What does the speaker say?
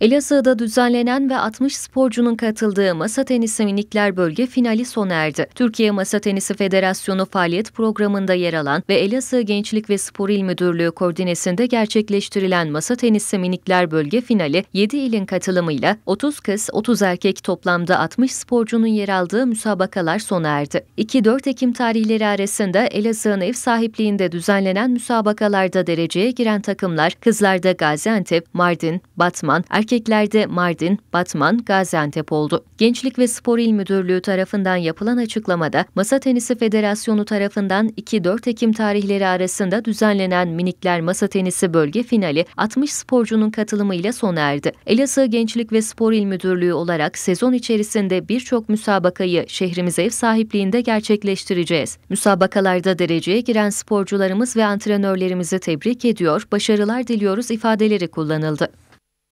Elazığ'da düzenlenen ve 60 sporcunun katıldığı masa tenisi minikler bölge finali sona erdi. Türkiye Masa Tenisi Federasyonu faaliyet programında yer alan ve Elazığ Gençlik ve Spor İl Müdürlüğü koordinesinde gerçekleştirilen masa tenisi minikler bölge finali 7 ilin katılımıyla 30 kız, 30 erkek toplamda 60 sporcunun yer aldığı müsabakalar sona erdi. 2-4 Ekim tarihleri arasında Elazığ'ın ev sahipliğinde düzenlenen müsabakalarda dereceye giren takımlar kızlarda Gaziantep, Mardin, Batman, Erkek erkeklerde Mardin, Batman, Gaziantep oldu. Gençlik ve Spor İl Müdürlüğü tarafından yapılan açıklamada Masa Tenisi Federasyonu tarafından 2-4 Ekim tarihleri arasında düzenlenen Minikler Masa Tenisi Bölge Finali 60 sporcunun katılımıyla sona erdi. Elazığ Gençlik ve Spor İl Müdürlüğü olarak sezon içerisinde birçok müsabakayı şehrimize ev sahipliğinde gerçekleştireceğiz. Müsabakalarda dereceye giren sporcularımız ve antrenörlerimizi tebrik ediyor, başarılar diliyoruz ifadeleri kullanıldı.